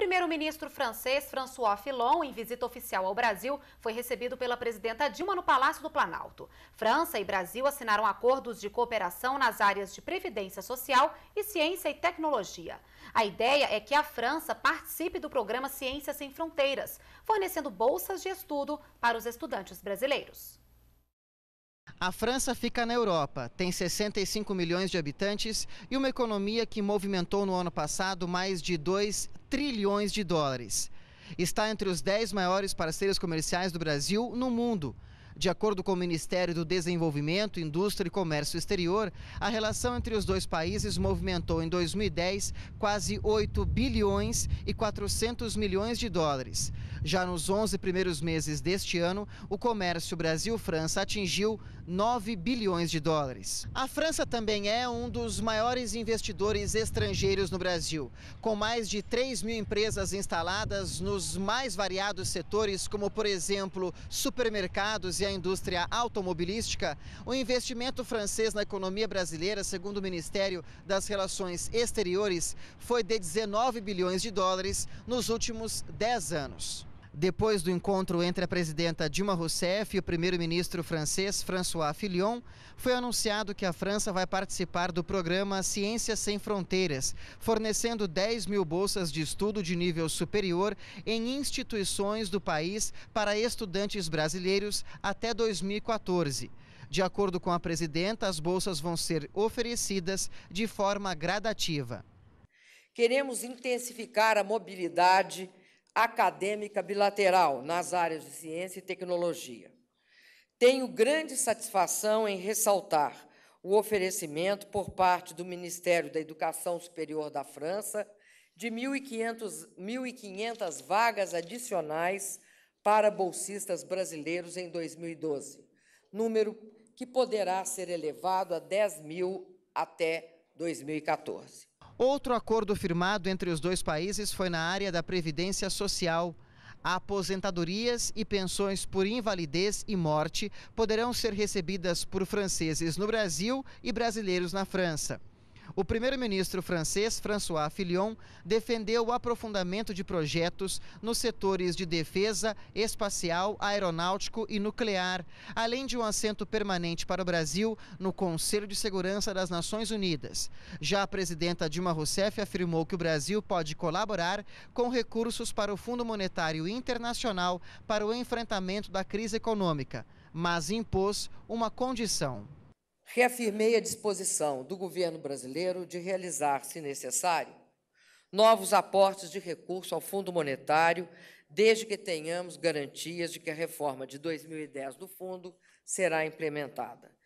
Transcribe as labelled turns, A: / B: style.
A: primeiro-ministro francês François Fillon, em visita oficial ao Brasil, foi recebido pela presidenta Dilma no Palácio do Planalto. França e Brasil assinaram acordos de cooperação nas áreas de previdência social e ciência e tecnologia. A ideia é que a França participe do programa Ciências Sem Fronteiras, fornecendo bolsas de estudo para os estudantes brasileiros. A França fica na Europa, tem 65 milhões de habitantes e uma economia que movimentou no ano passado mais de 2 trilhões de dólares. Está entre os 10 maiores parceiros comerciais do Brasil no mundo. De acordo com o Ministério do Desenvolvimento, Indústria e Comércio Exterior, a relação entre os dois países movimentou em 2010 quase 8 bilhões e 400 milhões de dólares. Já nos 11 primeiros meses deste ano, o comércio Brasil-França atingiu 9 bilhões de dólares. A França também é um dos maiores investidores estrangeiros no Brasil, com mais de 3 mil empresas instaladas nos mais variados setores, como, por exemplo, supermercados e a indústria automobilística. O investimento francês na economia brasileira, segundo o Ministério das Relações Exteriores, foi de 19 bilhões de dólares nos últimos 10 anos. Depois do encontro entre a presidenta Dilma Rousseff e o primeiro-ministro francês François Fillon, foi anunciado que a França vai participar do programa Ciências Sem Fronteiras, fornecendo 10 mil bolsas de estudo de nível superior em instituições do país para estudantes brasileiros até 2014. De acordo com a presidenta, as bolsas vão ser oferecidas de forma gradativa.
B: Queremos intensificar a mobilidade acadêmica bilateral nas áreas de ciência e tecnologia. Tenho grande satisfação em ressaltar o oferecimento por parte do Ministério da Educação Superior da França de 1.500 vagas adicionais para bolsistas brasileiros em 2012, número que poderá ser elevado a 10 mil até 2014.
A: Outro acordo firmado entre os dois países foi na área da previdência social. Aposentadorias e pensões por invalidez e morte poderão ser recebidas por franceses no Brasil e brasileiros na França. O primeiro-ministro francês François Fillon defendeu o aprofundamento de projetos nos setores de defesa, espacial, aeronáutico e nuclear, além de um assento permanente para o Brasil no Conselho de Segurança das Nações Unidas. Já a presidenta Dilma Rousseff afirmou que o Brasil pode colaborar com recursos para o Fundo Monetário Internacional para o enfrentamento da crise econômica, mas impôs uma condição reafirmei a disposição do
B: governo brasileiro de realizar, se necessário, novos aportes de recurso ao Fundo Monetário, desde que tenhamos garantias de que a reforma de 2010 do fundo será implementada.